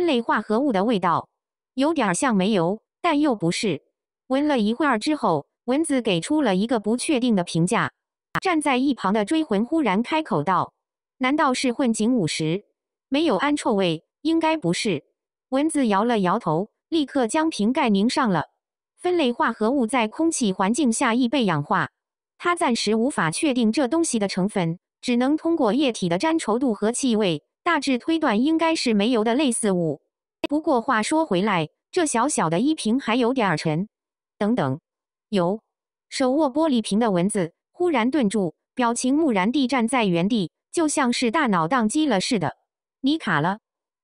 分类化合物的味道有点像煤油，但又不是。闻了一会儿之后，蚊子给出了一个不确定的评价。站在一旁的追魂忽然开口道：“难道是混井五十？没有氨臭味，应该不是。”蚊子摇了摇头，立刻将瓶盖拧上了。分类化合物在空气环境下易被氧化，它暂时无法确定这东西的成分，只能通过液体的粘稠度和气味。大致推断应该是煤油的类似物，不过话说回来，这小小的一瓶还有点沉。等等，有手握玻璃瓶的蚊子忽然顿住，表情木然地站在原地，就像是大脑宕机了似的。你卡了？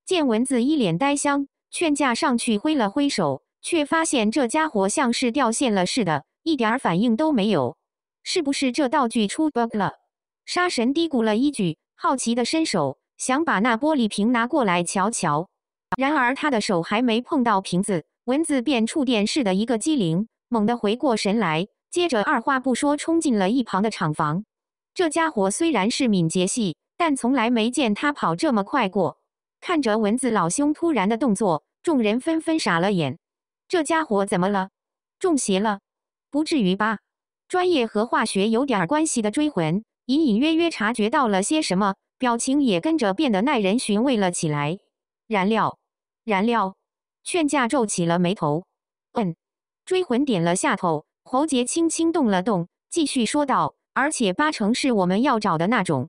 见蚊子一脸呆相，劝架上去挥了挥手，却发现这家伙像是掉线了似的，一点反应都没有。是不是这道具出 bug 了？杀神嘀咕了一句，好奇地伸手。想把那玻璃瓶拿过来瞧瞧，然而他的手还没碰到瓶子，蚊子便触电似的一个激灵，猛地回过神来，接着二话不说冲进了一旁的厂房。这家伙虽然是敏捷系，但从来没见他跑这么快过。看着蚊子老兄突然的动作，众人纷纷傻了眼。这家伙怎么了？中邪了？不至于吧？专业和化学有点关系的追魂，隐隐约约察觉到了些什么。表情也跟着变得耐人寻味了起来。燃料，燃料，劝架皱起了眉头。嗯，追魂点了下头，喉结轻轻动了动，继续说道：“而且八成是我们要找的那种。”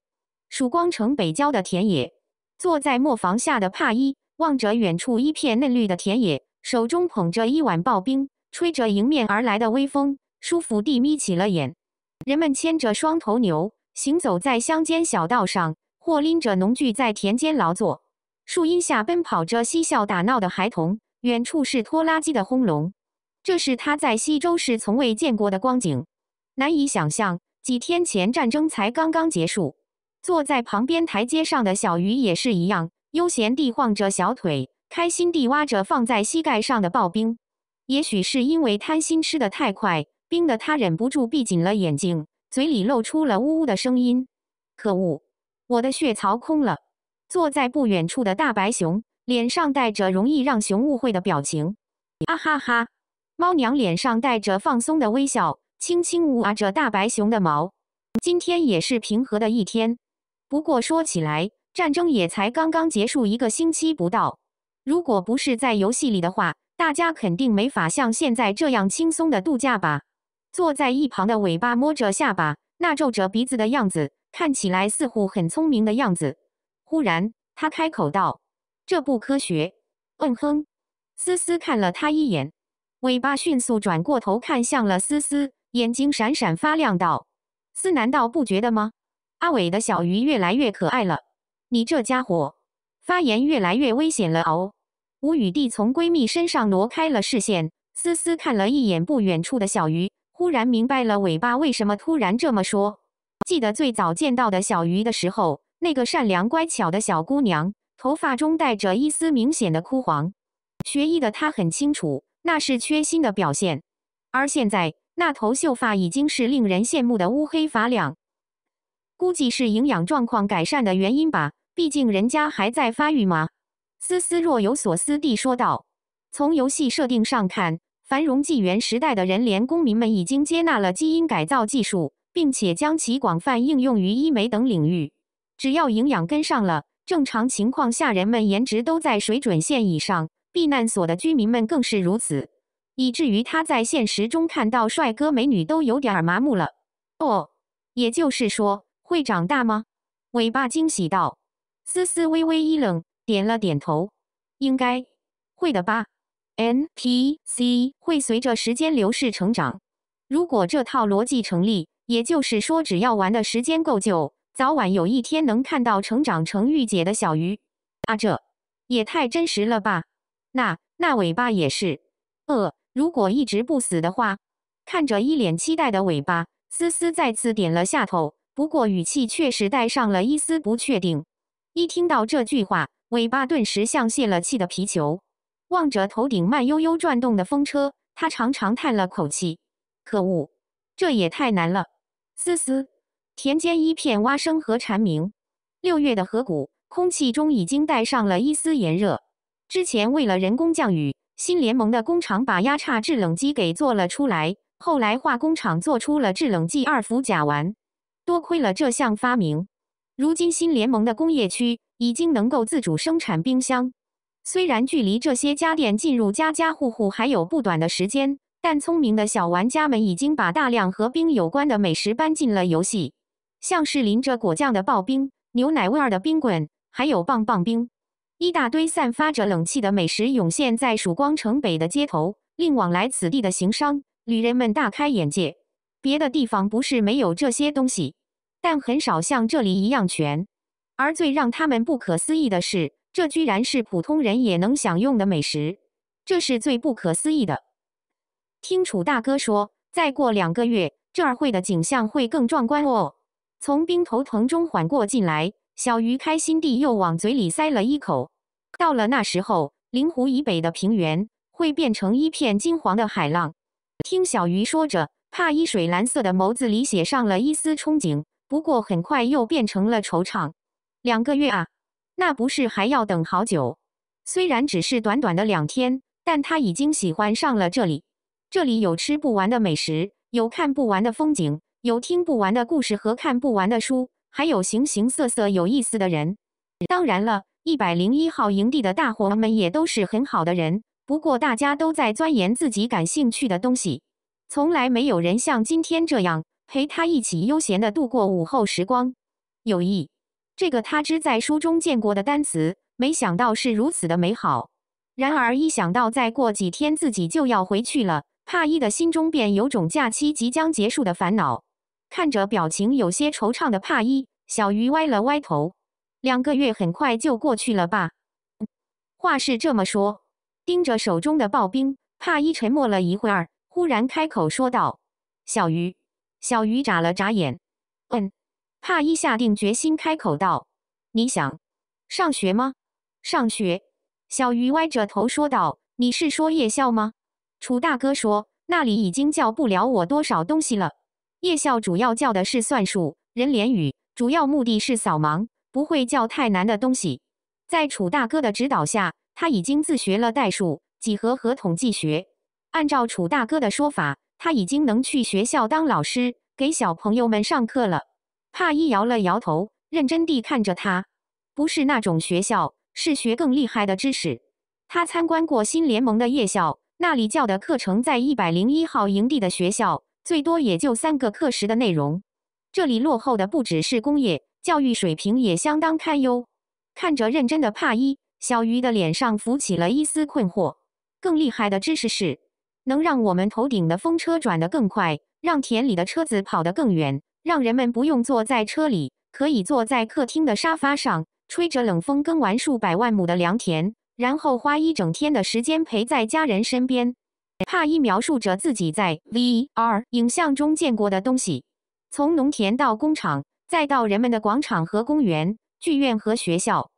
曙光城北郊的田野，坐在磨坊下的帕伊望着远处一片嫩绿的田野，手中捧着一碗刨冰，吹着迎面而来的微风，舒服地眯起了眼。人们牵着双头牛，行走在乡间小道上。或拎着农具在田间劳作，树荫下奔跑着嬉笑打闹的孩童，远处是拖拉机的轰隆。这是他在西州时从未见过的光景，难以想象。几天前战争才刚刚结束。坐在旁边台阶上的小鱼也是一样，悠闲地晃着小腿，开心地挖着放在膝盖上的刨冰。也许是因为贪心吃得太快，冰的他忍不住闭紧了眼睛，嘴里露出了呜呜的声音。可恶！我的血槽空了。坐在不远处的大白熊脸上带着容易让熊误会的表情。啊哈哈！猫娘脸上带着放松的微笑，轻轻摸着大白熊的毛。今天也是平和的一天。不过说起来，战争也才刚刚结束一个星期不到。如果不是在游戏里的话，大家肯定没法像现在这样轻松的度假吧？坐在一旁的尾巴摸着下巴，那皱着鼻子的样子。看起来似乎很聪明的样子。忽然，他开口道：“这不科学。”嗯哼，思思看了他一眼，尾巴迅速转过头看向了思思，眼睛闪闪发亮道：“思，难道不觉得吗？”阿伟的小鱼越来越可爱了，你这家伙发言越来越危险了哦！无语地从闺蜜身上挪开了视线。思思看了一眼不远处的小鱼，忽然明白了尾巴为什么突然这么说。记得最早见到的小鱼的时候，那个善良乖巧的小姑娘，头发中带着一丝明显的枯黄。学医的她很清楚，那是缺锌的表现。而现在，那头秀发已经是令人羡慕的乌黑发亮，估计是营养状况改善的原因吧。毕竟人家还在发育嘛。思思若有所思地说道：“从游戏设定上看，繁荣纪元时代的人连公民们已经接纳了基因改造技术。”并且将其广泛应用于医美等领域。只要营养跟上了，正常情况下人们颜值都在水准线以上。避难所的居民们更是如此，以至于他在现实中看到帅哥美女都有点麻木了。哦，也就是说会长大吗？尾巴惊喜道。思思微微一冷，点了点头。应该会的吧？NPC 会随着时间流逝成长。如果这套逻辑成立。也就是说，只要玩的时间够久，早晚有一天能看到成长成御姐的小鱼。啊，这也太真实了吧！那那尾巴也是。呃，如果一直不死的话，看着一脸期待的尾巴，思思再次点了下头，不过语气确实带上了一丝不确定。一听到这句话，尾巴顿时像泄了气的皮球，望着头顶慢悠悠转动的风车，他长长叹了口气。可恶，这也太难了。嘶嘶，田间一片蛙声和蝉鸣。六月的河谷，空气中已经带上了一丝炎热。之前为了人工降雨，新联盟的工厂把压差制冷机给做了出来。后来化工厂做出了制冷剂二氟甲烷。多亏了这项发明，如今新联盟的工业区已经能够自主生产冰箱。虽然距离这些家电进入家家户户还有不短的时间。但聪明的小玩家们已经把大量和冰有关的美食搬进了游戏，像是淋着果酱的刨冰、牛奶味儿的冰棍，还有棒棒冰，一大堆散发着冷气的美食涌现在曙光城北的街头，令往来此地的行商旅人们大开眼界。别的地方不是没有这些东西，但很少像这里一样全。而最让他们不可思议的是，这居然是普通人也能享用的美食，这是最不可思议的。听楚大哥说，再过两个月，这儿会的景象会更壮观哦。从冰头藤中缓过劲来，小鱼开心地又往嘴里塞了一口。到了那时候，灵湖以北的平原会变成一片金黄的海浪。听小鱼说着，怕伊水蓝色的眸子里写上了一丝憧憬，不过很快又变成了惆怅。两个月啊，那不是还要等好久？虽然只是短短的两天，但他已经喜欢上了这里。这里有吃不完的美食，有看不完的风景，有听不完的故事和看不完的书，还有形形色色有意思的人。当然了，一百零一号营地的大伙们也都是很好的人。不过大家都在钻研自己感兴趣的东西，从来没有人像今天这样陪他一起悠闲的度过午后时光。友谊，这个他只在书中见过的单词，没想到是如此的美好。然而一想到再过几天自己就要回去了，帕伊的心中便有种假期即将结束的烦恼，看着表情有些惆怅的帕伊，小鱼歪了歪头：“两个月很快就过去了吧？”话是这么说，盯着手中的刨冰，帕伊沉默了一会儿，忽然开口说道：“小鱼。”小鱼眨了眨眼：“嗯。”帕伊下定决心开口道：“你想上学吗？”“上学。”小鱼歪着头说道：“你是说夜校吗？”楚大哥说：“那里已经教不了我多少东西了。夜校主要教的是算术、人联语，主要目的是扫盲，不会教太难的东西。在楚大哥的指导下，他已经自学了代数、几何和统计学。按照楚大哥的说法，他已经能去学校当老师，给小朋友们上课了。”帕伊摇了摇头，认真地看着他：“不是那种学校，是学更厉害的知识。他参观过新联盟的夜校。”那里教的课程在一百零一号营地的学校最多也就三个课时的内容。这里落后的不只是工业，教育水平也相当堪忧。看着认真的帕伊，小鱼的脸上浮起了一丝困惑。更厉害的知识是，能让我们头顶的风车转得更快，让田里的车子跑得更远，让人们不用坐在车里，可以坐在客厅的沙发上，吹着冷风耕完数百万亩的良田。然后花一整天的时间陪在家人身边。帕伊描述着自己在 VR 影像中见过的东西，从农田到工厂，再到人们的广场和公园、剧院和学校。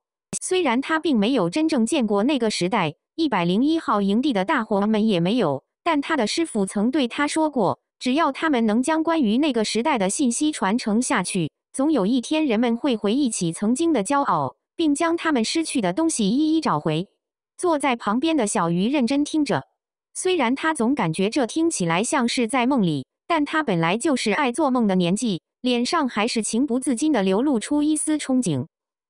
虽然他并没有真正见过那个时代，一百零一号营地的大伙们也没有，但他的师傅曾对他说过：只要他们能将关于那个时代的信息传承下去，总有一天人们会回忆起曾经的骄傲。并将他们失去的东西一一找回。坐在旁边的小鱼认真听着，虽然他总感觉这听起来像是在梦里，但他本来就是爱做梦的年纪，脸上还是情不自禁地流露出一丝憧憬。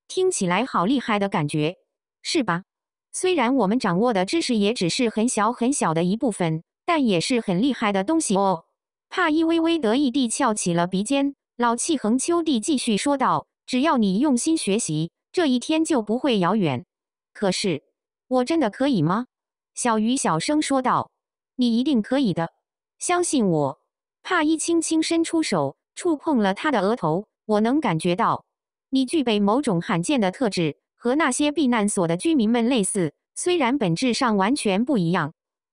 听起来好厉害的感觉，是吧？虽然我们掌握的知识也只是很小很小的一部分，但也是很厉害的东西哦。帕伊微微得意地翘起了鼻尖，老气横秋地继续说道：“只要你用心学习。”这一天就不会遥远。可是，我真的可以吗？小鱼小声说道：“你一定可以的，相信我。”帕伊轻轻伸出手，触碰了他的额头。我能感觉到，你具备某种罕见的特质，和那些避难所的居民们类似，虽然本质上完全不一样。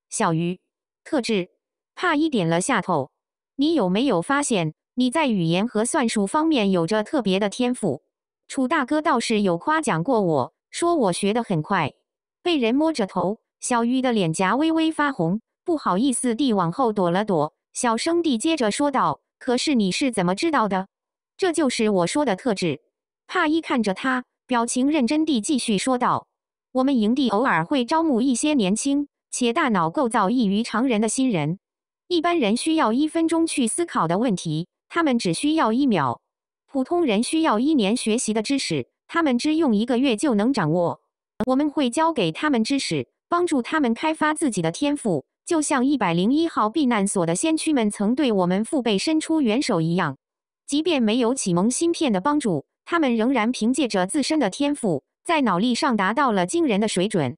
小鱼，特质？帕伊点了下头。你有没有发现，你在语言和算术方面有着特别的天赋？楚大哥倒是有夸奖过我，说我学得很快。被人摸着头，小鱼的脸颊微微发红，不好意思地往后躲了躲，小声地接着说道：“可是你是怎么知道的？”这就是我说的特质。帕伊看着他，表情认真地继续说道：“我们营地偶尔会招募一些年轻且大脑构造异于常人的新人。一般人需要一分钟去思考的问题，他们只需要一秒。”普通人需要一年学习的知识，他们只用一个月就能掌握。我们会教给他们知识，帮助他们开发自己的天赋，就像一百零一号避难所的先驱们曾对我们父辈伸出援手一样。即便没有启蒙芯片的帮助，他们仍然凭借着自身的天赋，在脑力上达到了惊人的水准。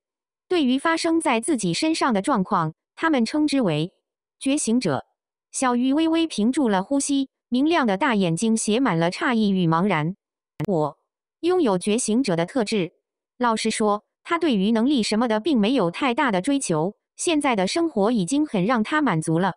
对于发生在自己身上的状况，他们称之为“觉醒者”。小鱼微微屏住了呼吸。明亮的大眼睛写满了诧异与茫然。我拥有觉醒者的特质。老实说，他对于能力什么的并没有太大的追求，现在的生活已经很让他满足了。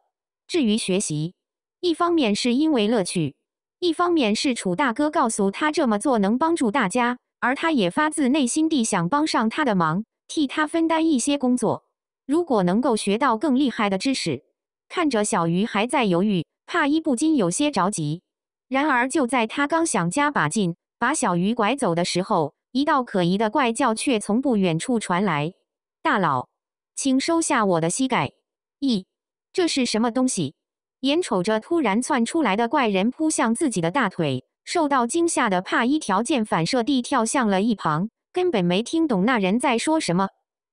至于学习，一方面是因为乐趣，一方面是楚大哥告诉他这么做能帮助大家，而他也发自内心地想帮上他的忙，替他分担一些工作。如果能够学到更厉害的知识，看着小鱼还在犹豫。帕伊不禁有些着急，然而就在他刚想加把劲把小鱼拐走的时候，一道可疑的怪叫却从不远处传来。“大佬，请收下我的膝盖。”咦，这是什么东西？眼瞅着突然窜出来的怪人扑向自己的大腿，受到惊吓的帕伊条件反射地跳向了一旁，根本没听懂那人在说什么。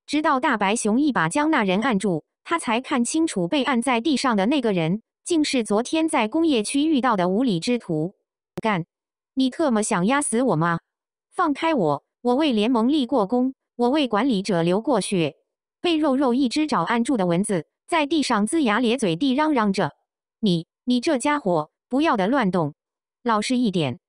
直到大白熊一把将那人按住，他才看清楚被按在地上的那个人。竟是昨天在工业区遇到的无理之徒，干！你特么想压死我吗？放开我！我为联盟立过功，我为管理者流过血。被肉肉一只爪按住的蚊子，在地上龇牙咧嘴地嚷嚷着：“你你这家伙，不要的乱动，老实一点！”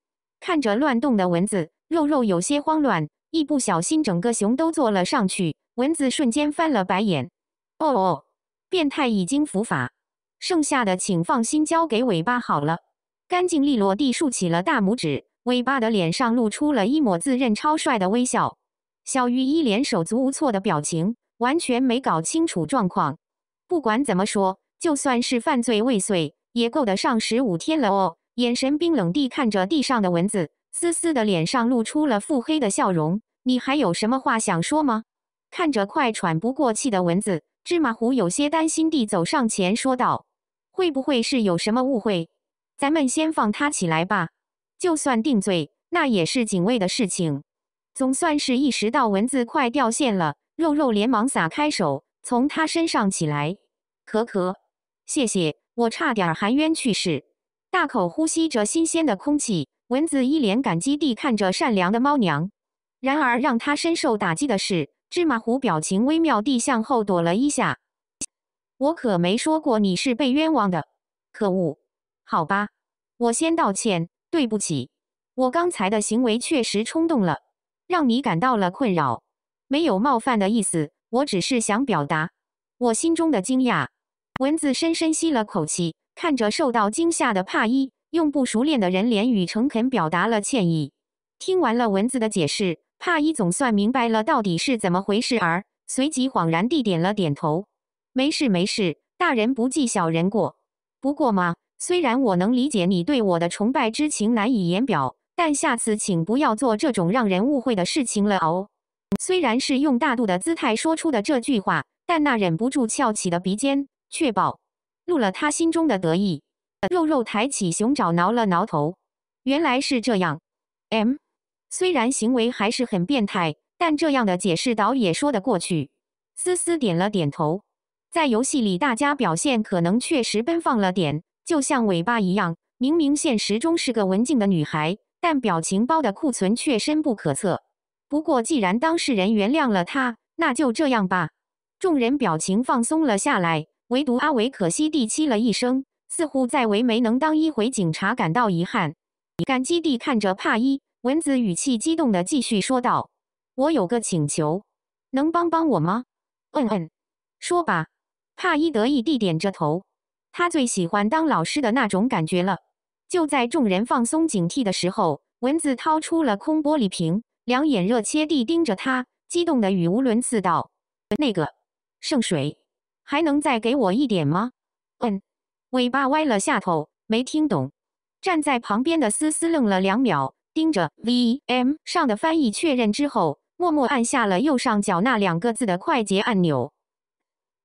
看着乱动的蚊子，肉肉有些慌乱，一不小心整个熊都坐了上去，蚊子瞬间翻了白眼。哦哦，变态已经伏法。剩下的请放心交给尾巴好了。干净利落地竖起了大拇指，尾巴的脸上露出了一抹自认超帅的微笑。小鱼一脸手足无措的表情，完全没搞清楚状况。不管怎么说，就算是犯罪未遂，也够得上十五天了哦。眼神冰冷地看着地上的蚊子，丝丝的脸上露出了腹黑的笑容。你还有什么话想说吗？看着快喘不过气的蚊子，芝麻糊有些担心地走上前说道。会不会是有什么误会？咱们先放他起来吧。就算定罪，那也是警卫的事情。总算是意识到蚊子快掉线了，肉肉连忙撒开手，从他身上起来。可可，谢谢，我差点含冤去世。大口呼吸着新鲜的空气，蚊子一脸感激地看着善良的猫娘。然而，让他深受打击的是，芝麻糊表情微妙地向后躲了一下。我可没说过你是被冤枉的，可恶！好吧，我先道歉，对不起，我刚才的行为确实冲动了，让你感到了困扰，没有冒犯的意思，我只是想表达我心中的惊讶。蚊子深深吸了口气，看着受到惊吓的帕伊，用不熟练的人脸语诚恳表达了歉意。听完了蚊子的解释，帕伊总算明白了到底是怎么回事儿，随即恍然地点了点头。没事没事，大人不计小人过。不过嘛，虽然我能理解你对我的崇拜之情难以言表，但下次请不要做这种让人误会的事情了哦。虽然是用大度的姿态说出的这句话，但那忍不住翘起的鼻尖却暴露了他心中的得意。肉肉抬起熊爪挠了挠头，原来是这样。M，虽然行为还是很变态，但这样的解释倒也说得过去。思思点了点头。在游戏里，大家表现可能确实奔放了点，就像尾巴一样。明明现实中是个文静的女孩，但表情包的库存却深不可测。不过，既然当事人原谅了他，那就这样吧。众人表情放松了下来，唯独阿维可惜地吸了一声，似乎在为没能当一回警察感到遗憾。感激地看着帕伊，蚊子语气激动地继续说道：“我有个请求，能帮帮我吗？”“嗯嗯，说吧。”帕伊得意地点着头，他最喜欢当老师的那种感觉了。就在众人放松警惕的时候，蚊子掏出了空玻璃瓶，两眼热切地盯着他，激动的语无伦次道：“那个圣水还能再给我一点吗？”嗯，尾巴歪了下头，没听懂。站在旁边的思思愣了两秒，盯着 V M 上的翻译确认之后，默默按下了右上角那两个字的快捷按钮。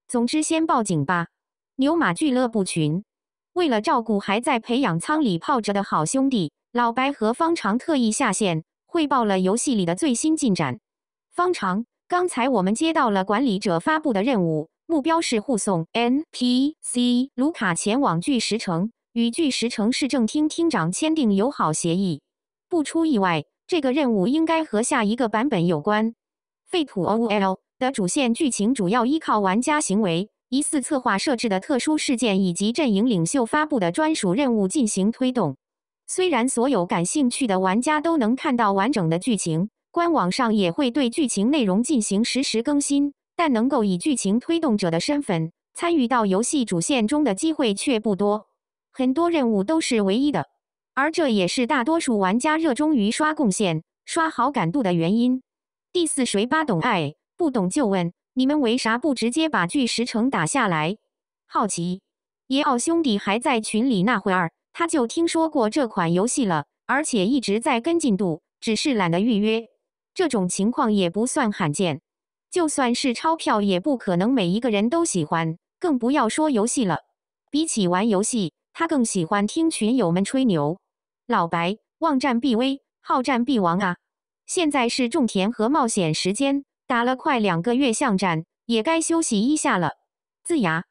总之，先报警吧。牛马俱乐部群，为了照顾还在培养舱里泡着的好兄弟，老白和方长特意下线汇报了游戏里的最新进展。方长，刚才我们接到了管理者发布的任务，目标是护送 NPC 卢卡前往巨石城，与巨石城市政厅厅长签订友好协议。不出意外，这个任务应该和下一个版本有关。废土 OL。的主线剧情主要依靠玩家行为、疑似策划设置的特殊事件以及阵营领袖发布的专属任务进行推动。虽然所有感兴趣的玩家都能看到完整的剧情，官网上也会对剧情内容进行实时更新，但能够以剧情推动者的身份参与到游戏主线中的机会却不多。很多任务都是唯一的，而这也是大多数玩家热衷于刷贡献、刷好感度的原因。第四，谁八懂爱？不懂就问，你们为啥不直接把巨石城打下来？好奇，爷奥兄弟还在群里那会儿，他就听说过这款游戏了，而且一直在跟进度，只是懒得预约。这种情况也不算罕见，就算是钞票，也不可能每一个人都喜欢，更不要说游戏了。比起玩游戏，他更喜欢听群友们吹牛。老白，望战必危，好战必亡啊！现在是种田和冒险时间。打了快两个月巷战，也该休息一下了。呲牙，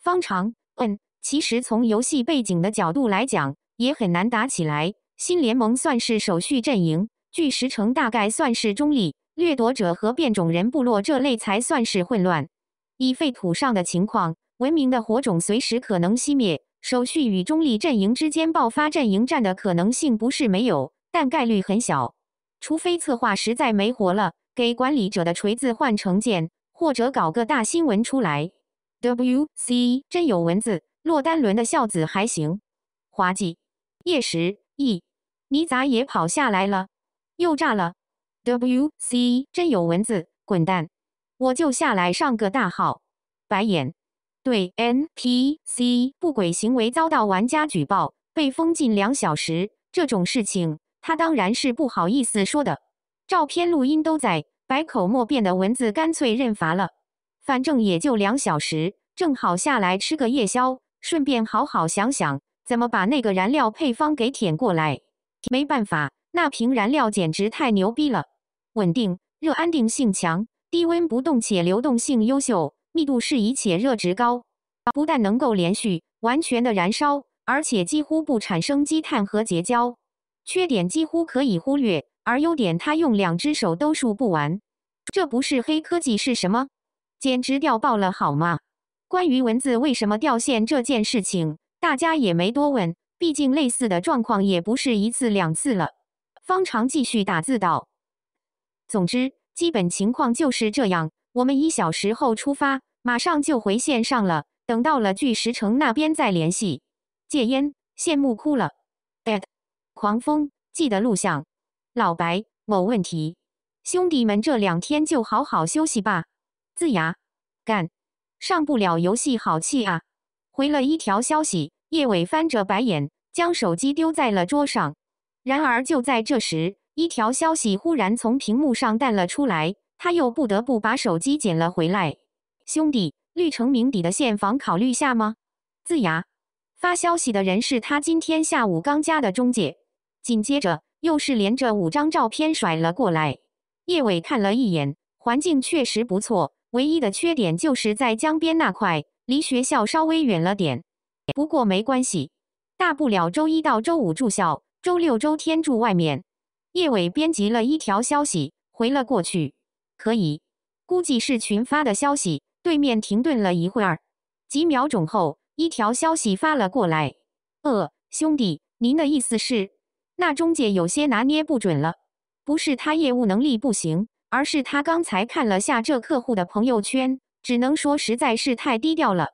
方长。嗯，其实从游戏背景的角度来讲，也很难打起来。新联盟算是守序阵营，巨石城大概算是中立，掠夺者和变种人部落这类才算是混乱。以废土上的情况，文明的火种随时可能熄灭，守序与中立阵营之间爆发阵营战的可能性不是没有，但概率很小，除非策划实在没活了。给管理者的锤子换成剑，或者搞个大新闻出来。WC 真有蚊子，洛丹伦的孝子还行，滑稽。夜时，咦，你咋也跑下来了？又炸了。WC 真有蚊子，滚蛋！我就下来上个大号，白眼。对 NPC 不轨行为遭到玩家举报，被封禁两小时，这种事情他当然是不好意思说的。照片、录音都在，百口莫辩的文字干脆认罚了。反正也就两小时，正好下来吃个夜宵，顺便好好想想怎么把那个燃料配方给舔过来。没办法，那瓶燃料简直太牛逼了，稳定、热安定性强、低温不动且流动性优秀、密度适宜且热值高，不但能够连续完全的燃烧，而且几乎不产生积碳和结焦，缺点几乎可以忽略。而优点，他用两只手都数不完，这不是黑科技是什么？简直掉爆了，好吗？关于文字为什么掉线这件事情，大家也没多问，毕竟类似的状况也不是一次两次了。方长继续打字道：“总之，基本情况就是这样。我们一小时后出发，马上就回线上了。等到了巨石城那边再联系。”戒烟，羡慕哭了。AD，狂风，记得录像。老白，某问题，兄弟们这两天就好好休息吧。呲牙，干，上不了游戏好气啊！回了一条消息，叶伟翻着白眼，将手机丢在了桌上。然而就在这时，一条消息忽然从屏幕上弹了出来，他又不得不把手机捡了回来。兄弟，绿城名邸的现房考虑下吗？呲牙，发消息的人是他今天下午刚加的中介。紧接着。又是连着五张照片甩了过来。叶伟看了一眼，环境确实不错，唯一的缺点就是在江边那块，离学校稍微远了点。不过没关系，大不了周一到周五住校，周六、周天住外面。叶伟编辑了一条消息回了过去：“可以。”估计是群发的消息。对面停顿了一会儿，几秒钟后，一条消息发了过来：“呃，兄弟，您的意思是？”那中介有些拿捏不准了，不是他业务能力不行，而是他刚才看了下这客户的朋友圈，只能说实在是太低调了，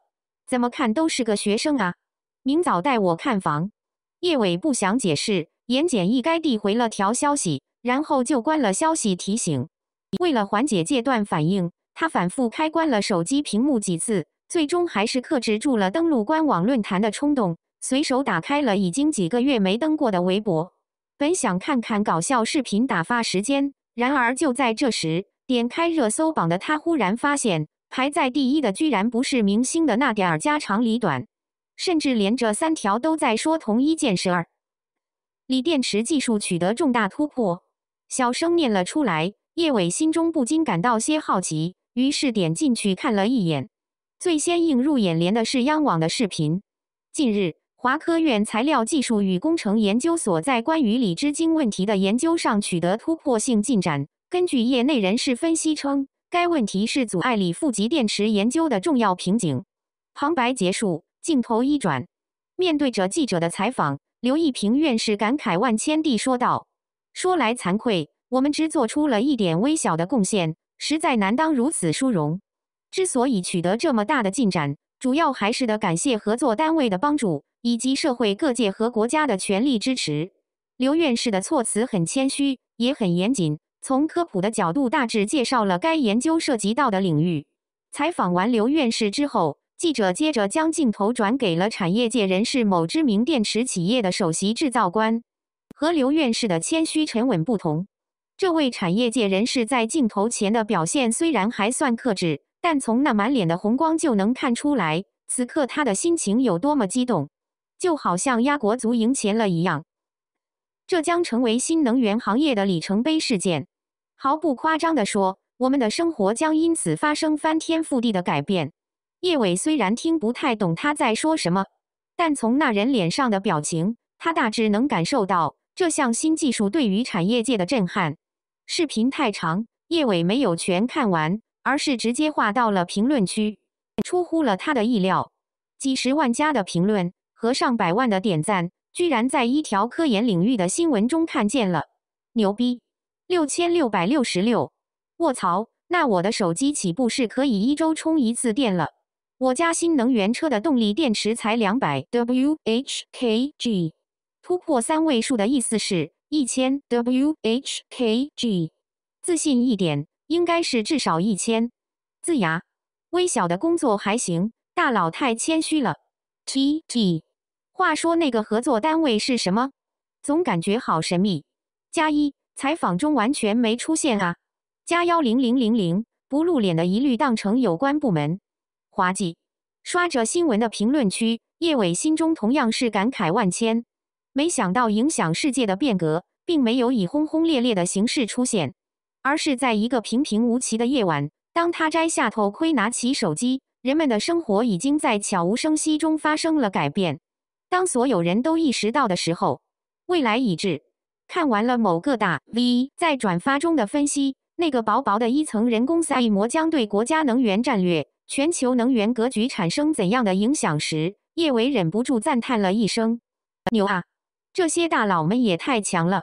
怎么看都是个学生啊。明早带我看房。叶伟不想解释，言简意赅地回了条消息，然后就关了消息提醒。为了缓解戒断反应，他反复开关了手机屏幕几次，最终还是克制住了登录官网论坛的冲动，随手打开了已经几个月没登过的微博。本想看看搞笑视频打发时间，然而就在这时，点开热搜榜的他忽然发现，排在第一的居然不是明星的那点儿家长里短，甚至连这三条都在说同一件事儿：锂电池技术取得重大突破。小声念了出来，叶伟心中不禁感到些好奇，于是点进去看了一眼。最先映入眼帘的是央网的视频。近日。华科院材料技术与工程研究所在关于锂之晶问题的研究上取得突破性进展。根据业内人士分析称，该问题是阻碍锂负极电池研究的重要瓶颈。旁白结束，镜头一转，面对着记者的采访，刘一平院士感慨万千地说道：“说来惭愧，我们只做出了一点微小的贡献，实在难当如此殊荣。之所以取得这么大的进展，主要还是得感谢合作单位的帮助。”以及社会各界和国家的全力支持。刘院士的措辞很谦虚，也很严谨，从科普的角度大致介绍了该研究涉及到的领域。采访完刘院士之后，记者接着将镜头转给了产业界人士，某知名电池企业的首席制造官。和刘院士的谦虚沉稳不同，这位产业界人士在镜头前的表现虽然还算克制，但从那满脸的红光就能看出来，此刻他的心情有多么激动。就好像压国足赢钱了一样，这将成为新能源行业的里程碑事件。毫不夸张的说，我们的生活将因此发生翻天覆地的改变。叶伟虽然听不太懂他在说什么，但从那人脸上的表情，他大致能感受到这项新技术对于产业界的震撼。视频太长，叶伟没有全看完，而是直接划到了评论区。出乎了他的意料，几十万加的评论。和上百万的点赞，居然在一条科研领域的新闻中看见了，牛逼！六千六百六十六，卧槽！那我的手机岂不是可以一周充一次电了？我家新能源车的动力电池才两百 Wh/kg，突破三位数的意思是一千 Wh/kg，自信一点，应该是至少一千。呲牙，微小的工作还行，大佬太谦虚了。tg 话说那个合作单位是什么？总感觉好神秘。加一采访中完全没出现啊。加幺零零零零不露脸的一律当成有关部门。滑稽。刷着新闻的评论区，叶伟心中同样是感慨万千。没想到影响世界的变革，并没有以轰轰烈烈的形式出现，而是在一个平平无奇的夜晚，当他摘下头盔，拿起手机，人们的生活已经在悄无声息中发生了改变。当所有人都意识到的时候，未来已至。看完了某个大 V 在转发中的分析，那个薄薄的一层人工赛膜将对国家能源战略、全球能源格局产生怎样的影响时，叶伟忍不住赞叹了一声：“牛啊！这些大佬们也太强了。”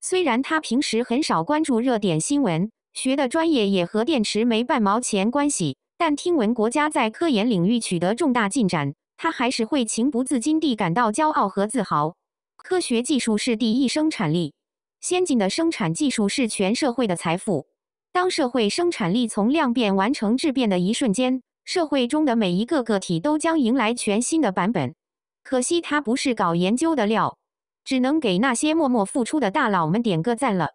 虽然他平时很少关注热点新闻，学的专业也和电池没半毛钱关系，但听闻国家在科研领域取得重大进展。他还是会情不自禁地感到骄傲和自豪。科学技术是第一生产力，先进的生产技术是全社会的财富。当社会生产力从量变完成质变的一瞬间，社会中的每一个个体都将迎来全新的版本。可惜他不是搞研究的料，只能给那些默默付出的大佬们点个赞了。